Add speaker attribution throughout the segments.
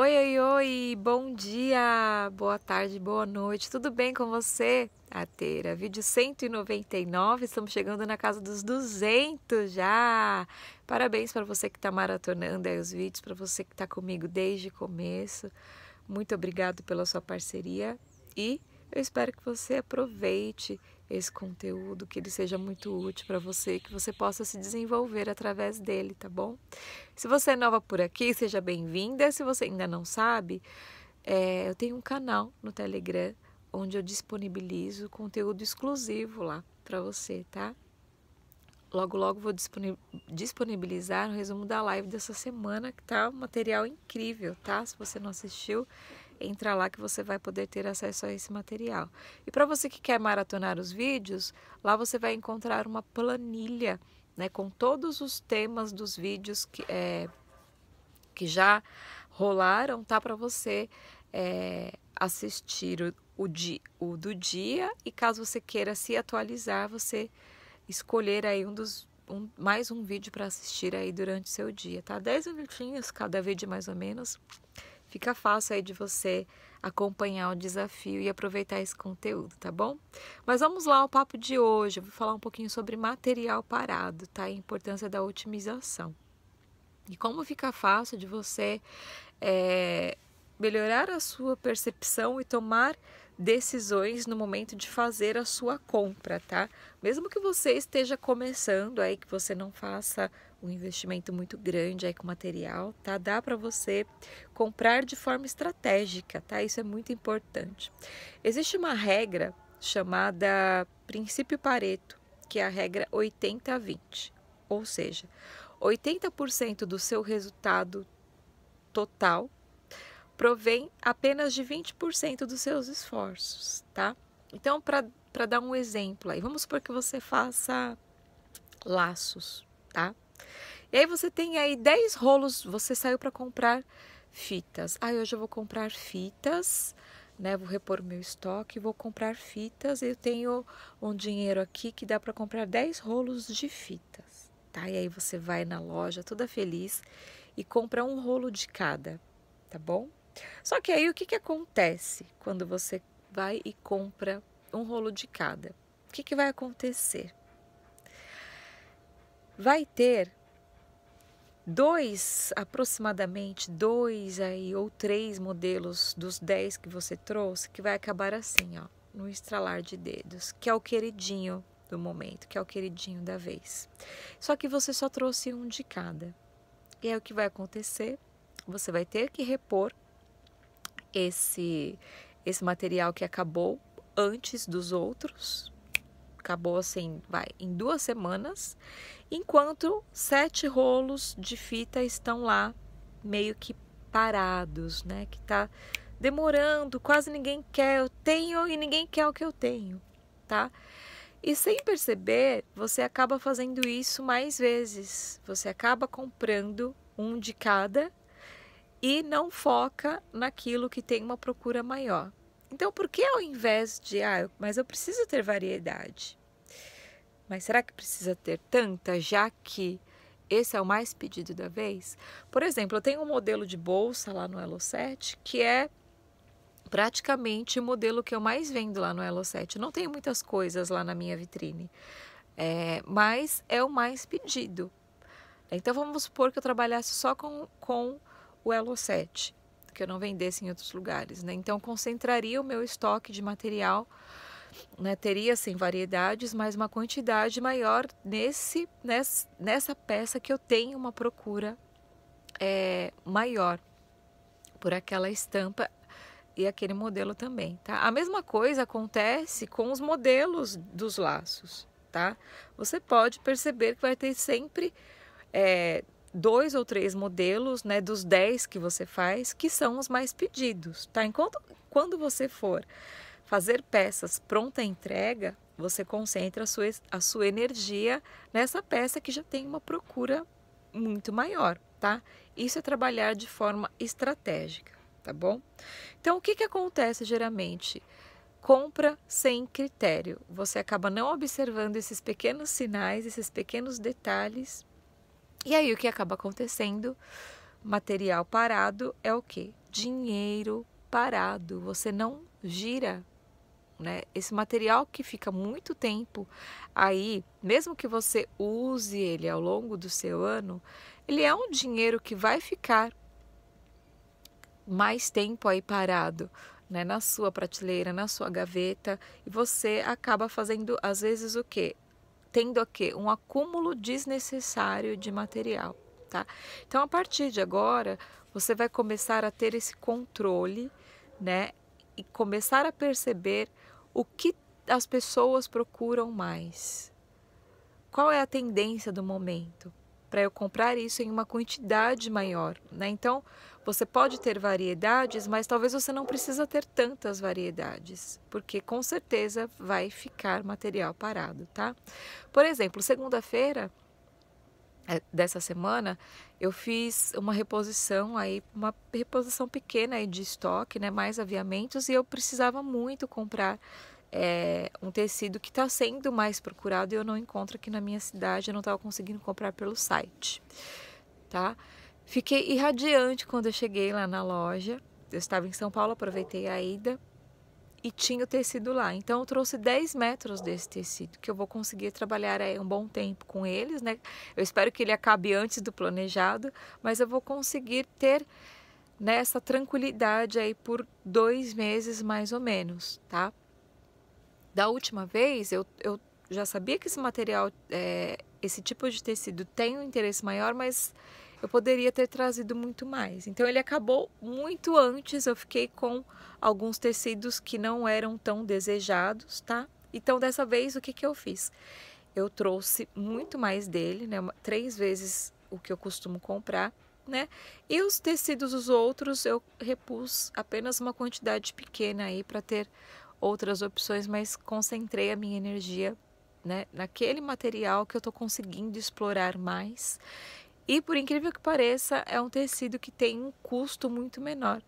Speaker 1: Oi, oi, oi! Bom dia, boa tarde, boa noite, tudo bem com você? Ateira, vídeo 199, estamos chegando na casa dos 200 já! Parabéns para você que está maratonando aí os vídeos, para você que está comigo desde o começo. Muito obrigado pela sua parceria e eu espero que você aproveite esse conteúdo, que ele seja muito útil para você, que você possa se desenvolver através dele, tá bom? Se você é nova por aqui, seja bem-vinda. Se você ainda não sabe, é, eu tenho um canal no Telegram onde eu disponibilizo conteúdo exclusivo lá para você, tá? Logo, logo vou disponibilizar o resumo da live dessa semana, que tá um material incrível, tá? Se você não assistiu, entra lá que você vai poder ter acesso a esse material. E para você que quer maratonar os vídeos, lá você vai encontrar uma planilha né, com todos os temas dos vídeos que, é, que já rolaram, tá? Para você é, assistir o, o, di, o do dia e caso você queira se atualizar, você escolher aí um dos um, mais um vídeo para assistir aí durante seu dia, tá? 10 minutinhos cada vídeo mais ou menos fica fácil aí de você acompanhar o desafio e aproveitar esse conteúdo, tá bom? Mas vamos lá ao papo de hoje. Eu vou falar um pouquinho sobre material parado, tá? A importância da otimização. E como fica fácil de você é, melhorar a sua percepção e tomar decisões no momento de fazer a sua compra, tá? Mesmo que você esteja começando aí, que você não faça um investimento muito grande aí com material, tá? Dá para você comprar de forma estratégica, tá? Isso é muito importante. Existe uma regra chamada princípio Pareto, que é a regra 80/20, ou seja, 80% do seu resultado total provém apenas de 20% dos seus esforços, tá? Então, para dar um exemplo aí, vamos supor que você faça laços, tá? E aí você tem aí 10 rolos, você saiu para comprar fitas. Ah, hoje eu vou comprar fitas, né? Vou repor meu estoque, vou comprar fitas. Eu tenho um dinheiro aqui que dá para comprar 10 rolos de fitas, tá? E aí você vai na loja toda feliz e compra um rolo de cada, tá bom? Só que aí o que, que acontece quando você vai e compra um rolo de cada? O que, que vai acontecer? vai ter dois, aproximadamente dois aí ou três modelos dos dez que você trouxe que vai acabar assim, ó, no estralar de dedos, que é o queridinho do momento, que é o queridinho da vez. Só que você só trouxe um de cada. E é o que vai acontecer? Você vai ter que repor esse esse material que acabou antes dos outros, acabou assim, vai, em duas semanas, enquanto sete rolos de fita estão lá meio que parados, né? Que tá demorando, quase ninguém quer, eu tenho e ninguém quer o que eu tenho, tá? E sem perceber, você acaba fazendo isso mais vezes. Você acaba comprando um de cada e não foca naquilo que tem uma procura maior. Então, por que ao invés de, ah, mas eu preciso ter variedade? Mas será que precisa ter tanta, já que esse é o mais pedido da vez? Por exemplo, eu tenho um modelo de bolsa lá no Elo 7 que é praticamente o modelo que eu mais vendo lá no Elo 7. Não tenho muitas coisas lá na minha vitrine, é, mas é o mais pedido. Então vamos supor que eu trabalhasse só com, com o Elo 7, que eu não vendesse em outros lugares. Né? Então concentraria o meu estoque de material né, teria sem assim, variedades, mas uma quantidade maior nesse, nessa, nessa peça que eu tenho uma procura é, maior por aquela estampa e aquele modelo também, tá? A mesma coisa acontece com os modelos dos laços, tá? Você pode perceber que vai ter sempre é, dois ou três modelos, né, dos dez que você faz, que são os mais pedidos, tá? Enquanto quando você for fazer peças pronta entrega, você concentra a sua, a sua energia nessa peça que já tem uma procura muito maior, tá? Isso é trabalhar de forma estratégica, tá bom? Então, o que, que acontece geralmente? Compra sem critério. Você acaba não observando esses pequenos sinais, esses pequenos detalhes. E aí, o que acaba acontecendo? Material parado é o que? Dinheiro parado. Você não gira né? Esse material que fica muito tempo aí, mesmo que você use ele ao longo do seu ano, ele é um dinheiro que vai ficar mais tempo aí parado, né, na sua prateleira, na sua gaveta, e você acaba fazendo às vezes o quê? Tendo o Um acúmulo desnecessário de material, tá? Então a partir de agora, você vai começar a ter esse controle, né, e começar a perceber o que as pessoas procuram mais? Qual é a tendência do momento? Para eu comprar isso em uma quantidade maior, né? Então, você pode ter variedades, mas talvez você não precisa ter tantas variedades, porque com certeza vai ficar material parado, tá? Por exemplo, segunda-feira é, dessa semana, eu fiz uma reposição aí, uma reposição pequena aí de estoque, né, mais aviamentos e eu precisava muito comprar é um tecido que está sendo mais procurado e eu não encontro aqui na minha cidade, eu não estava conseguindo comprar pelo site, tá? Fiquei irradiante quando eu cheguei lá na loja, eu estava em São Paulo, aproveitei a ida e tinha o tecido lá. Então eu trouxe 10 metros desse tecido, que eu vou conseguir trabalhar aí um bom tempo com eles, né? Eu espero que ele acabe antes do planejado, mas eu vou conseguir ter nessa tranquilidade aí por dois meses mais ou menos, tá? Da última vez, eu, eu já sabia que esse material, é, esse tipo de tecido tem um interesse maior, mas eu poderia ter trazido muito mais. Então ele acabou muito antes, eu fiquei com alguns tecidos que não eram tão desejados, tá? Então dessa vez o que, que eu fiz? Eu trouxe muito mais dele, né? Três vezes o que eu costumo comprar, né? E os tecidos os outros eu repus apenas uma quantidade pequena aí para ter outras opções, mas concentrei a minha energia né, naquele material que eu estou conseguindo explorar mais. E por incrível que pareça, é um tecido que tem um custo muito menor.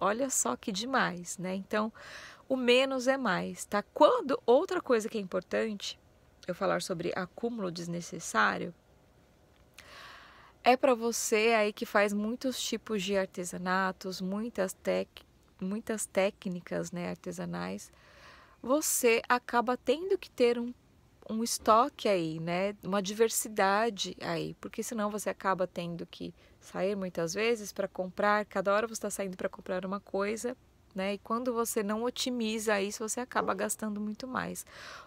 Speaker 1: Olha só que demais, né? Então, o menos é mais, tá? Quando outra coisa que é importante eu falar sobre acúmulo desnecessário é para você aí que faz muitos tipos de artesanatos, muitas técnicas muitas técnicas né, artesanais, você acaba tendo que ter um, um estoque aí, né? Uma diversidade aí, porque senão você acaba tendo que sair muitas vezes para comprar, cada hora você está saindo para comprar uma coisa, né? E quando você não otimiza isso, você acaba gastando muito mais.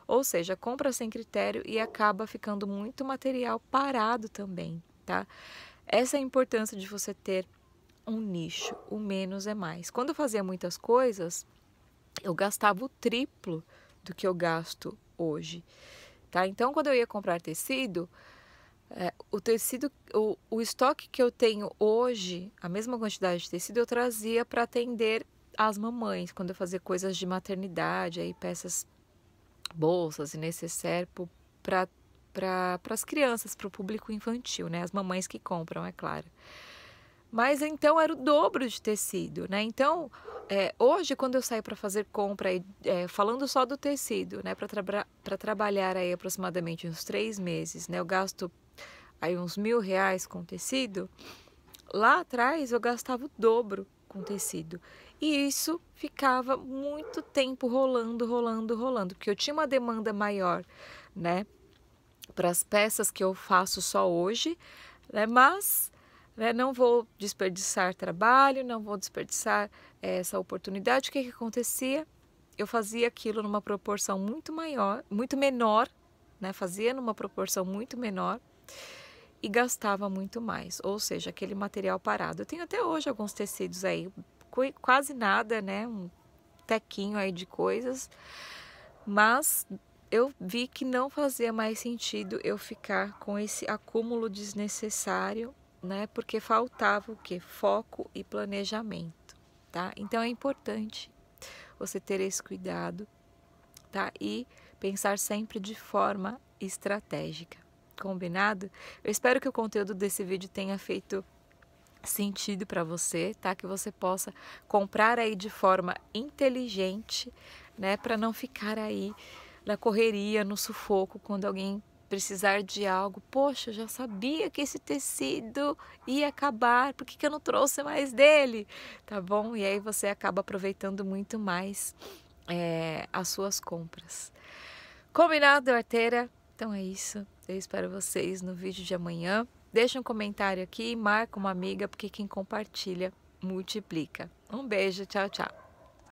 Speaker 1: Ou seja, compra sem critério e acaba ficando muito material parado também, tá? Essa é a importância de você ter um nicho. O menos é mais. Quando eu fazia muitas coisas, eu gastava o triplo do que eu gasto hoje. Tá? Então, quando eu ia comprar tecido, é, o tecido, o, o estoque que eu tenho hoje, a mesma quantidade de tecido eu trazia para atender as mamães quando eu fazia coisas de maternidade, aí peças, bolsas e necessaire para pra, as crianças, para o público infantil, né? As mamães que compram, é claro mas então era o dobro de tecido, né? Então, é, hoje quando eu saio para fazer compra, é, falando só do tecido, né? Para tra trabalhar aí aproximadamente uns três meses, né? Eu gasto aí uns mil reais com tecido. Lá atrás eu gastava o dobro com tecido. E isso ficava muito tempo rolando, rolando, rolando, porque eu tinha uma demanda maior, né? Para as peças que eu faço só hoje, né? Mas né? não vou desperdiçar trabalho, não vou desperdiçar eh, essa oportunidade. O que, que acontecia? Eu fazia aquilo numa proporção muito maior, muito menor, né? fazia numa proporção muito menor e gastava muito mais, ou seja, aquele material parado. Eu tenho até hoje alguns tecidos aí, quase nada, né? Um tequinho aí de coisas, mas eu vi que não fazia mais sentido eu ficar com esse acúmulo desnecessário né? Porque faltava o que? Foco e planejamento, tá? Então é importante você ter esse cuidado, tá? E pensar sempre de forma estratégica. Combinado? Eu espero que o conteúdo desse vídeo tenha feito sentido para você, tá? Que você possa comprar aí de forma inteligente, né, para não ficar aí na correria, no sufoco quando alguém precisar de algo. Poxa, eu já sabia que esse tecido ia acabar, por que, que eu não trouxe mais dele? Tá bom? E aí você acaba aproveitando muito mais é, as suas compras. Combinado, arteira? Então é isso. Eu espero vocês no vídeo de amanhã. Deixa um comentário aqui, marca uma amiga, porque quem compartilha multiplica. Um beijo, tchau, tchau.